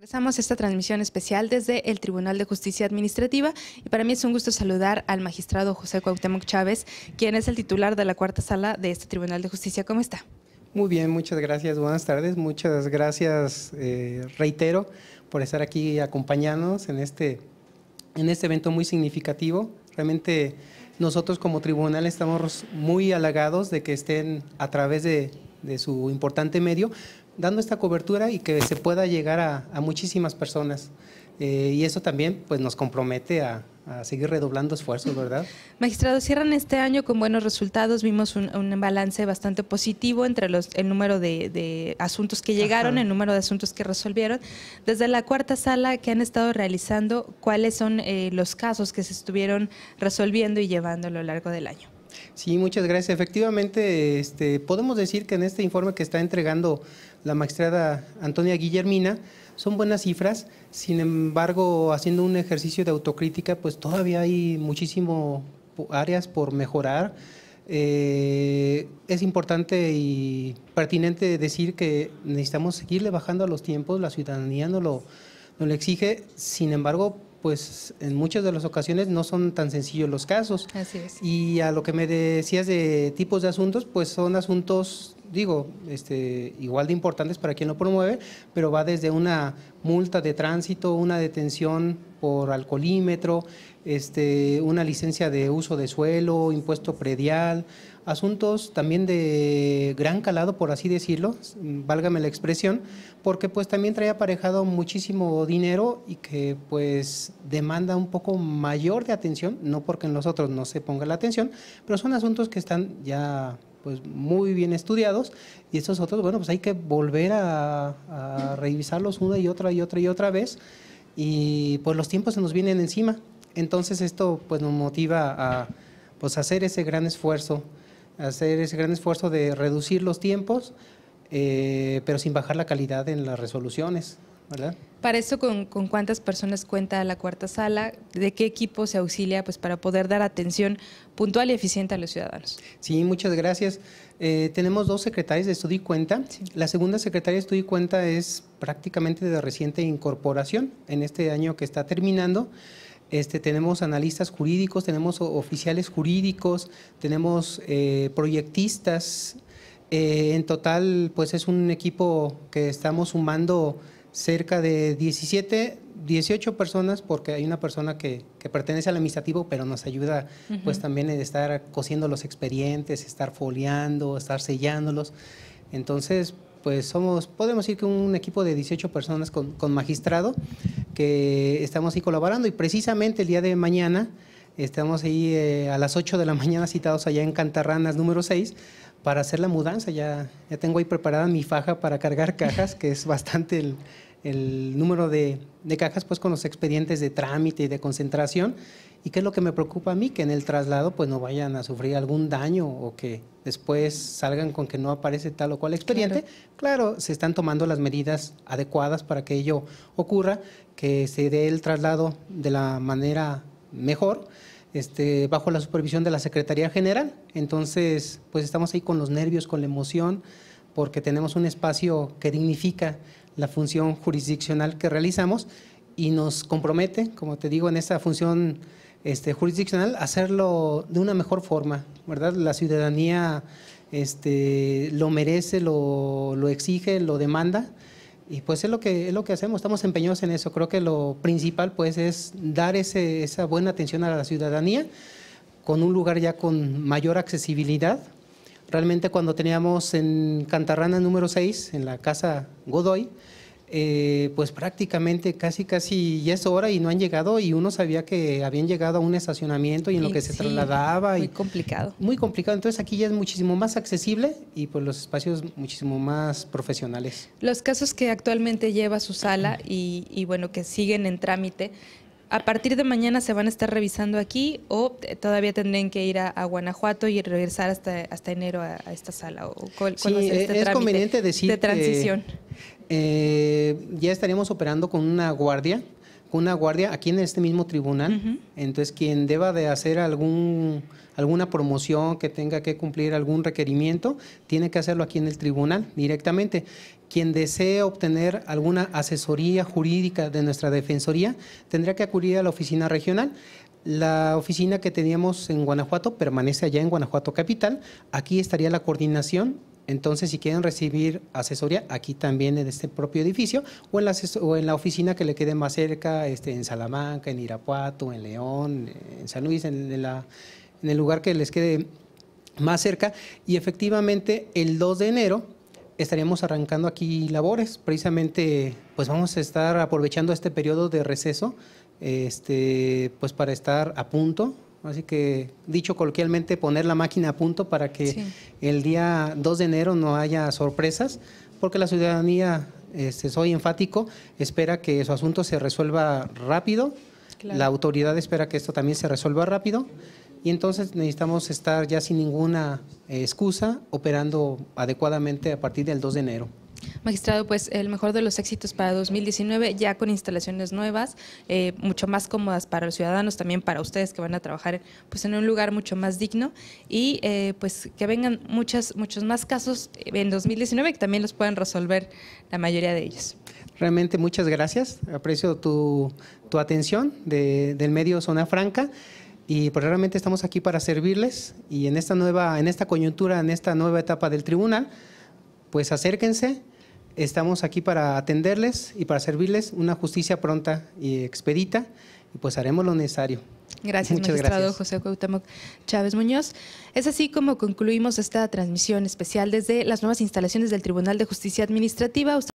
Regresamos a esta transmisión especial desde el Tribunal de Justicia Administrativa y para mí es un gusto saludar al magistrado José Cuauhtémoc Chávez, quien es el titular de la cuarta sala de este Tribunal de Justicia. ¿Cómo está? Muy bien, muchas gracias. Buenas tardes. Muchas gracias, eh, reitero, por estar aquí acompañándonos en este, en este evento muy significativo. Realmente nosotros como tribunal estamos muy halagados de que estén a través de, de su importante medio dando esta cobertura y que se pueda llegar a, muchísimas personas. Eh, y eso también pues, nos compromete a, seguir redoblando esfuerzos, ¿verdad? Magistrado, cierran este año con buenos resultados. Vimos un, balance bastante positivo entre los, el número de, asuntos que llegaron, el número de asuntos que resolvieron. Desde la cuarta sala que han estado realizando, ¿cuáles son eh, los casos que se estuvieron resolviendo y llevando a lo largo del año? Sí, muchas gracias. Efectivamente, este, podemos decir que en este informe que está entregando la magistrada Antonia Guillermina, son buenas cifras, sin embargo, haciendo un ejercicio de autocrítica, pues todavía hay muchísimo áreas por mejorar. Eh, es importante y pertinente decir que necesitamos seguirle bajando a los tiempos, la ciudadanía no lo, no exige, sin embargo, pues en muchas de las ocasiones no son tan sencillos los casos. Así es. Y a lo que me decías de tipos de asuntos, pues son asuntos digo, este, igual de importantes para quien lo promueve, pero va desde una multa de tránsito, una detención por alcoholímetro, este, una licencia de uso de suelo, impuesto predial, asuntos también de gran calado, por así decirlo, válgame la expresión, porque pues también trae aparejado muchísimo dinero y que pues demanda un poco mayor de atención, no porque en los otros no se ponga la atención, pero son asuntos que están ya pues muy bien estudiados y estos otros, bueno, pues hay que volver a, revisarlos una y otra y otra y otra vez y pues los tiempos se nos vienen encima. Entonces esto pues nos motiva a pues hacer ese gran esfuerzo, hacer ese gran esfuerzo de reducir los tiempos, eh, pero sin bajar la calidad en las resoluciones, ¿verdad? Para esto, ¿con, cuántas personas cuenta la cuarta sala? ¿De qué equipo se auxilia pues, para poder dar atención puntual y eficiente a los ciudadanos? Sí, muchas gracias. Eh, tenemos dos secretarias de estudio y cuenta. La segunda secretaria de estudio y cuenta es prácticamente de reciente incorporación en este año que está terminando. Este, tenemos analistas jurídicos, tenemos oficiales jurídicos, tenemos eh, proyectistas. Eh, en total, pues es un equipo que estamos sumando cerca de 17, 18 personas, porque hay una persona que, pertenece al administrativo, pero nos ayuda pues también en estar cosiendo los expedientes, estar foliando, estar sellándolos. Entonces, pues somos, podemos decir que un equipo de 18 personas con, con magistrado que estamos ahí colaborando y precisamente el día de mañana Estamos ahí eh, a las 8 de la mañana citados allá en Cantarranas número 6 para hacer la mudanza. Ya, ya tengo ahí preparada mi faja para cargar cajas, que es bastante el, número de, cajas, pues con los expedientes de trámite y de concentración. ¿Y qué es lo que me preocupa a mí? Que en el traslado pues no vayan a sufrir algún daño o que después salgan con que no aparece tal o cual expediente. Claro, claro se están tomando las medidas adecuadas para que ello ocurra, que se dé el traslado de la manera mejor, este, bajo la supervisión de la Secretaría General. Entonces, pues estamos ahí con los nervios, con la emoción, porque tenemos un espacio que dignifica la función jurisdiccional que realizamos y nos compromete, como te digo, en esta función este, jurisdiccional, hacerlo de una mejor forma, ¿verdad? La ciudadanía este, lo merece, lo exige, lo demanda y pues es lo que es lo que hacemos, estamos empeñados en eso. Creo que lo principal pues es dar ese, esa buena atención a la ciudadanía con un lugar ya con mayor accesibilidad. Realmente cuando teníamos en Cantarrana número 6, en la casa Godoy, eh, pues prácticamente casi casi ya es hora y no han llegado y uno sabía que habían llegado a un estacionamiento y en lo que se trasladaba. Muy y, complicado. Muy complicado. Entonces aquí ya es muchísimo más accesible y pues los espacios muchísimo más profesionales. Los casos que actualmente lleva su sala y bueno, que siguen en trámite, a partir de mañana se van a estar revisando aquí o todavía tendrán que ir a, Guanajuato y regresar hasta, hasta enero a, esta sala? ¿O cuál, este es conveniente decir de transición. Eh, ya estaríamos operando con una guardia, con una guardia aquí en este mismo tribunal. Entonces, quien deba de hacer algún alguna promoción que tenga que cumplir algún requerimiento, tiene que hacerlo aquí en el tribunal directamente quien desee obtener alguna asesoría jurídica de nuestra Defensoría tendrá que acudir a la oficina regional. La oficina que teníamos en Guanajuato permanece allá en Guanajuato Capital. Aquí estaría la coordinación. Entonces, si quieren recibir asesoría, aquí también en este propio edificio o en la, oficina que le quede más cerca, este, en Salamanca, en Irapuato, en León, en San Luis, en el lugar que les quede más cerca. Y efectivamente, el 2 de enero estaríamos arrancando aquí labores. Precisamente, pues vamos a estar aprovechando este periodo de receso, este, pues para estar a punto. Así que, dicho coloquialmente, poner la máquina a punto para que el día 2 de enero no haya sorpresas, porque la ciudadanía, este, soy enfático, espera que su asunto se resuelva rápido. La autoridad espera que esto también se resuelva rápido y entonces necesitamos estar ya sin ninguna eh, excusa operando adecuadamente a partir del 2 de enero. Magistrado, pues el mejor de los éxitos para 2019, ya con instalaciones nuevas, eh, mucho más cómodas para los ciudadanos, también para ustedes que van a trabajar pues en un lugar mucho más digno y eh, pues que vengan muchas, muchos más casos en 2019 que también los puedan resolver la mayoría de ellos. Realmente muchas gracias, aprecio tu, tu atención del medio Zona Franca y pues realmente estamos aquí para servirles y en esta nueva, en esta coyuntura, en esta nueva etapa del tribunal, pues acérquense, estamos aquí para atenderles y para servirles una justicia pronta y expedita y pues haremos lo necesario. Gracias, magistrado José Cuauhtémoc Chávez Muñoz. Es así como concluimos esta transmisión especial desde las nuevas instalaciones del Tribunal de Justicia Administrativa.